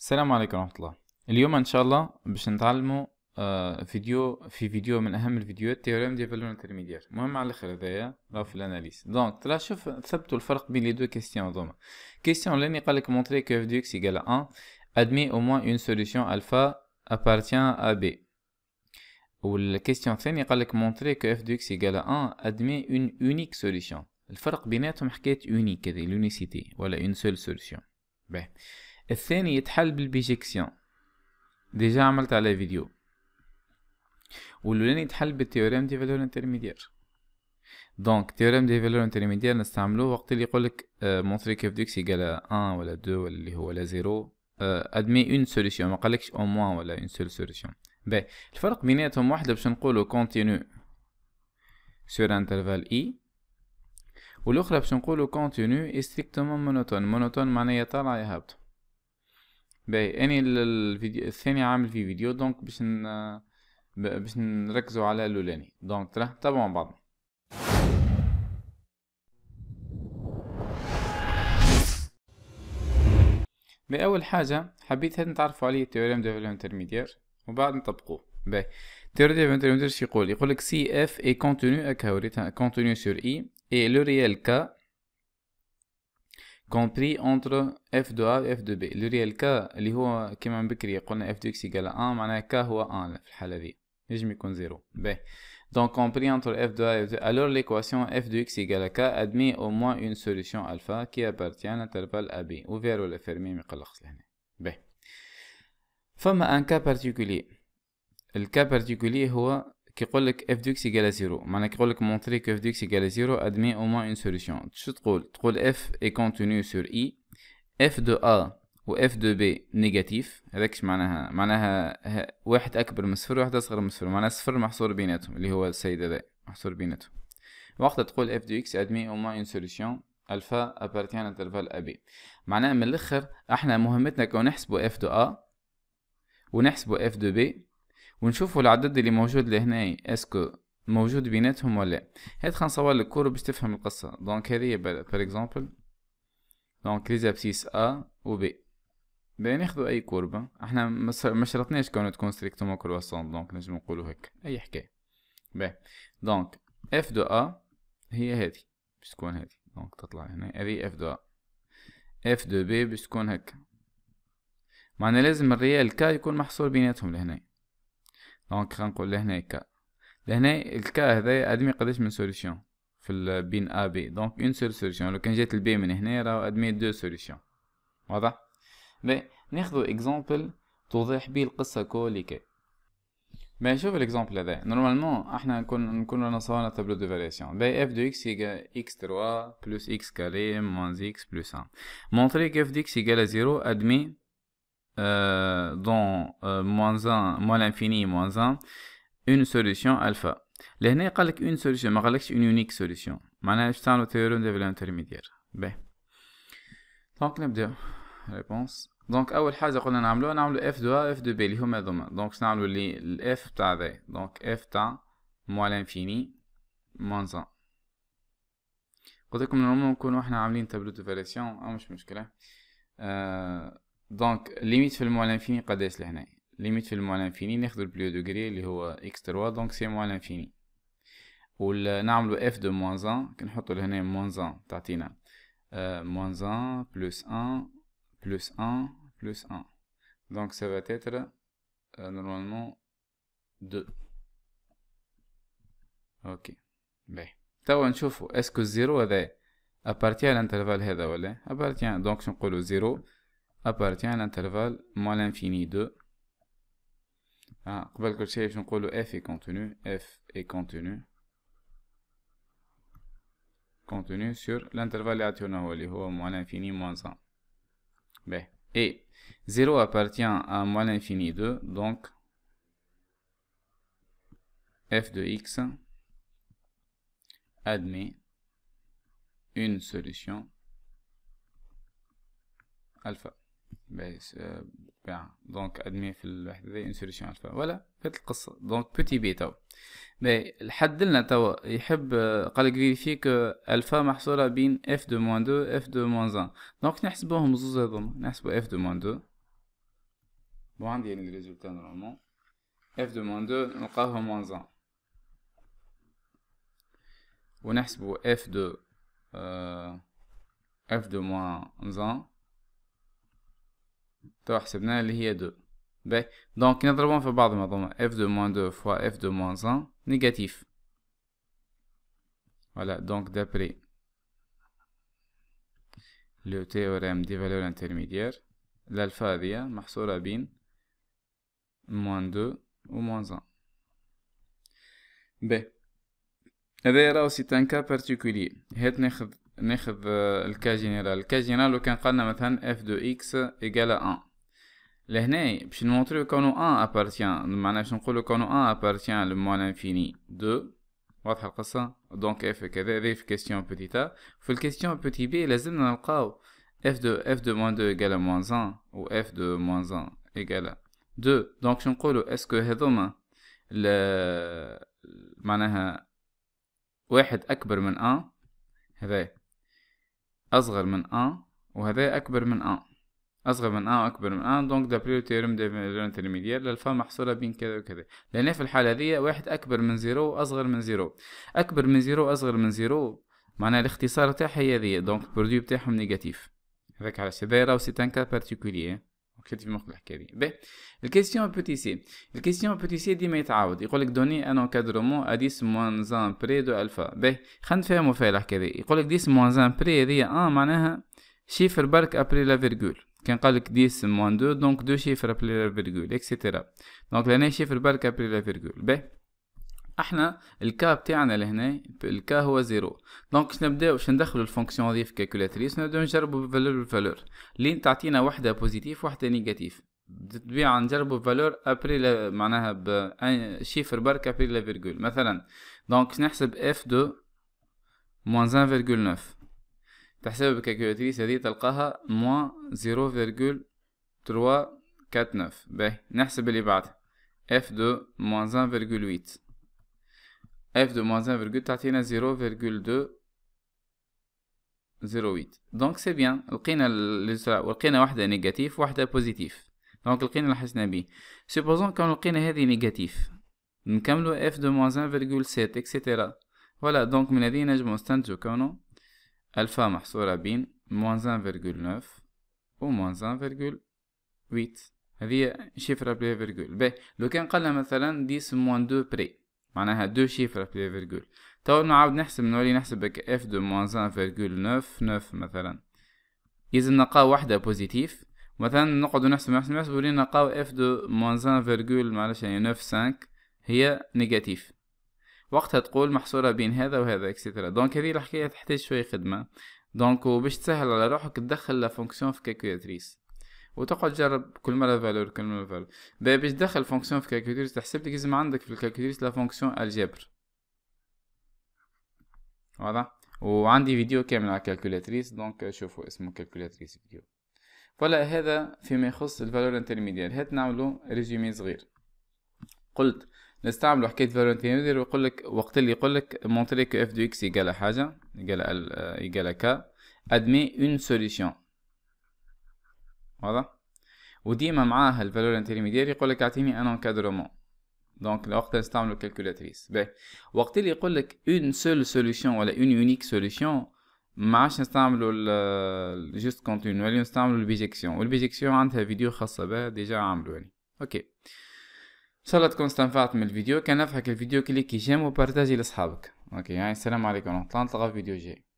السلام عليكم ورحمة الله اليوم ان شاء الله باش نتعلموا آه فيديو في فيديو من اهم الفيديوهات تيوريم دي فالور انترميديير مهم على الاخر هذايا راهو في الاناليز دونك ترا شوف ثبتوا الفرق بين لي دو كيستيون دوما كيستيون لاني قال لك مونتري كو اف دو اكس ايكال 1 ادمي او موان اون سوليسيون الفا ابارتيان ا بي والكيستيون الثاني قال لك مونتري كو اف دو اكس ايكال 1 ادمي اون اونيك سوليسيون الفرق بيناتهم حكايه اونيك هذه لونيسيتي ولا اون سول سوليسيون باهي الثاني يتحل بالبيجيكسيون ديجا عملت عليه فيديو والأولاني يتحل بالتيوريم دي فالور انترميديير دونك تيوريم دي فالور انترميديير نستعملوه وقت اللي يقولك مونتري كيف دوكس يقال 1 ولا 2 ولا اللي هو ولا 0 ادمي اون سوليسيون ما قالكش او موان ولا اون سول سوليسيون باهي الفرق بيناتهم واحده باش نقولو كونتينيو سور انترفال اي والاخرى باش نقولو كونتينيو استريكتومون مونوتون مونوتون معناها طالع يا هابط باهي اني الفيديو الثاني عامل فيه فيديو دونك باش ن... باش نركزوا على الاولاني دونك تراه تابعوا مع بعضنا بأول حاجة حبيت نتعرفوا عليه تيوريم ديفلوب انترميديير وبعد نطبقوه باهي تيوريم ديفلوب انترميديير شي يقول يقول لك سي اف اي كونتينيو هكا وريتها كونتينيو سور اي اي لو ريال كا كومبري اونتر اف دو ا و اف دو بي لو ريال كا اللي هو كيما من بكري قلنا اف دو اكس يقال ان معناها كا هو ان في الحاله دي نجم يكون زيرو باه دونك كومبري اونتر اف دو ا و الور ليكواسيون اف دو اكس يقال كا ادمي او موان اون سوليسيون الفا كي ابارتيان انتربال ا بي او فيرو لا فيرمي مي قلقص لهنا باهي فما ان كا بارتيكولي الكا بارتيكولي هو كيقول لك اف اكس ايكال زيرو معناها كيقول لك مونتري كو اف دو اكس ايكال زيرو ادمي او موان اون سوليسيون شو تقول تقول اف اي كونتوني سور اي اف دو ا و اف دو بي نيجاتيف هذاك معناها معناها واحد اكبر من صفر وواحد اصغر من صفر معناها صفر محصور بيناتهم اللي هو السيد هذا محصور بيناتهم وقتها تقول اف دو اكس ادمي او موان اون سوليسيون الفا ابارتيان انترفال ابي معناها من الاخر احنا مهمتنا كون نحسبوا اف دو ا ونحسبوا اف دو بي ونشوفوا العدد اللي موجود لهنا اسكو موجود بيناتهم ولا هاد خلينا نصور لك كور باش تفهم القصه دونك هذه بار اكزومبل دونك ليزابسيس ا و بي ناخذ اي كوربه احنا ما شرطناش كون تكون مو كرواسون دونك نجم نقولوا هيك اي حكايه باهي دونك اف دو ا هي هذه باش تكون هذه دونك تطلع هنا هذه اف دو ا اف دو بي باش تكون هكا معنا لازم الريال كا يكون محصور بيناتهم لهنا دونك غنقول لهنا كا لهنا الكا هذا ادمي قداش من سوليسيون في بين ا بي دونك اون سول سوليسيون لو كان جات البي من هنا راه ادمي دو سوليسيون واضح مي ناخذ اكزامبل توضح به القصه كولي كي بي شوف الاكزامبل هذا نورمالمون احنا نكون نكون رانا صورنا تابلو دو فاليسيون بي اف دو اكس يجا اكس 3 بلس اكس كاري موان اكس بلس 1 مونتري كيف دي اكس يجا زيرو ادمي euh, dans euh, moins 1 moins l'infini moins 1 لهنا قال لك اون سوليسيون ما قالكش اون يونيك سوليسيون معناها ايش تعملوا تيوريم ديال الانترميديير باهي دونك نبداو ريبونس دونك اول حاجه قلنا نعملوها نعملو اف دو اف دو بي اللي هما هذوما دونك نعملو لي الاف تاع ذا دونك اف تاع موا لانفيني موان زان قلت لكم نورمالمون نكونو احنا عاملين تابلو دو فاليسيون او مش مشكله آه دونك ليميت في الموال انفيني قداش لهنا ليميت في الموال انفيني ناخدو البليو دوغري اللي هو اكس تروا دونك سي موان انفيني ونعملو اف دو موان ان كنحطو لهنا موان ان تعطينا آه، موان ان بلوس ان بلوس ان بلوس ان دونك سا va آه، نورمالمون normalement 2 اوكي باهي توا نشوفو اسكو الزيرو هذا ابارتيان الانترفال هذا ولا ابارتيان دونك شنو زيرو appartient à l'intervalle moins l'infini 2 Ah, que f est contenu f est contenu contenu sur l'intervalle à moins l'infini moins 1 et 0 appartient à moins l'infini 2 donc f de x admet une solution alpha بيس باع دونك ادمي في الوحده ذي انسوليسيون الفا ولا فات القصه دونك بوتي بي تو باهي الحد لنا توا يحب آه، قال لك فيك الفا محصوره بين اف دو موان دو اف دو موان زان دونك نحسبوهم زوز هذوما نحسبو اف دو موان دو بون عندي يعني ريزولتا نورمالمون اف دو موان دو نلقاوها موان زان ونحسبو اف دو اف دو موان زان تو حسبناها اللي هي دو باهي دونك نضربهم في بعض منظومة اف دو موان دو فوا اف دو موان ان نيجاتيف فوالا دونك دابري لو تيوريم دي فالور انترميديار الالفا هاذيا محصورة بين موان دو و موان ان باهي هذا راهو سي ان كا بارتيكولي هات ناخذ ناخذ آه، الكاجينيرال الكاجينيرال لو كان قالنا مثلا اف دو اكس ايجال 1 لهنا باش نمونطريو كونو 1 ابارتيان معناها باش نقولو كونو 1 ابارتيان لموان انفيني 2 واضحه القصه دونك اف كذا هذه في كيستيون بوتي ا في الكيستيون بوتي بي لازمنا نلقاو اف دو اف دو موان دو ايجال موان 1 و اف دو موان 1 ايجال 2 دونك شنو نقولو اسكو هذوما معناها واحد اكبر من 1 هذا أصغر من أ وهذا أكبر من أ أصغر من أ وأكبر من أ دونك دابليو تيرم دي لانترميديير للفا محصورة بين كذا وكذا لأن في الحالة هذه واحد أكبر من زيرو وأصغر من زيرو أكبر من زيرو أصغر من زيرو معناها الاختصار تاعها هي هذه دونك البرودوي بتاعهم نيجاتيف هذاك علاش سيدي راهو سي ان كا كيف مخ الحكايه دي باهي الكيستيون بوتي سي الكيستيون بوتي سي ديما يتعاود يقول لك دوني ان انكادرومون ا 10 موان زان بري دو الفا باهي خلينا نفهموا فيها الحكايه دي يقول لك 10 موان زان بري هذه ان معناها شيفر برك ابري لا فيرغول كان قال لك 10 موان 2 دونك دو شيفر ابري لا فيرغول اكسيتيرا دونك لهنا شيفر برك ابري لا فيرغول باهي احنا الكا بتاعنا لهنا الكا هو زيرو دونك باش نبداو باش ندخلو الفونكسيون هذه في كالكولاتريس نبداو نجربو فالور بفالور لين تعطينا وحده بوزيتيف وحده نيجاتيف بالطبيعه نجربو فالور ابري معناها شيفر برك ابري لا فيرغول مثلا دونك نحسب اف دو موان 1.9 تحسب بالكالكولاتريس هذه تلقاها موان 0.349 باهي نحسب اللي بعدها f2 1.8 f de moins 1,, تعطينا 0,2 دونك سي بيان لقينا ولقينا وحدة نيجاتيف وحدة بوزيتيف دونك لقينا اللي حسنا بيه سوبوزون كون لقينا هذه نيجاتيف نكملو اف دو موان 1,7 اكسيتيرا فوالا دونك من هذه نجمو نستنتجو كونو الفا محصورة بين موان نوف و موان 1,8 هذه شيفرة بلا فيرغول باهي لو كان قلنا مثلا ديس موان دو بري معناها دو شيفر بلي فيرغول تو نعاود نحسب نولي نحسب هكا اف دو موانز ان فيرغول نوف نوف مثلا يلزم نلقاو وحدة بوزيتيف مثلا نقعدو نحسب نحسب نحسب ولينا نلقاو اف دو موانز ان فيرغول معلش يعني نوف سانك هي نيجاتيف وقتها تقول محصورة بين هذا وهذا اكسترا دونك هذه الحكاية تحتاج شوية خدمة دونك وباش تسهل على روحك تدخل لا فونكسيون في كالكولاتريس وتقعد تجرب كل مره فالور كل مره فالور باش تدخل فونكسيون في كالكوليتريس تحسب لك لازم عندك في الكالكوليتريس لا فونكسيون الجبر واضح وعندي فيديو كامل على الكالكوليتريس دونك شوفوا اسمه كالكوليتريس فيديو فلا هذا فيما يخص الفالور انترميديال هات نعملو ريزومي صغير قلت نستعملوا حكايه فالور انترميديال ويقول لك وقت اللي يقول لك مونتري كو اف دو اكس يقال حاجه يقال ال يقال كا ادمي اون سوليسيون واضح وديما معاها الفالور انترميديير يقول لك اعطيني ان انكادرومون دونك اللي نستعملو الكالكولاتريس باهي وقت اللي يقول لك اون سول سوليوشن ولا اون يونيك سوليوشن ما عادش نستعملو جوست كونتون ولا نستعملو البيجيكسيون والبيجيكسيون عندها فيديو خاصه بها ديجا عاملو يعني اوكي ان شاء الله تكون استنفعت من الفيديو كان نفعك الفيديو كليكي جيم وبارتاجي لاصحابك اوكي يعني السلام عليكم ورحمه الله في فيديو جاي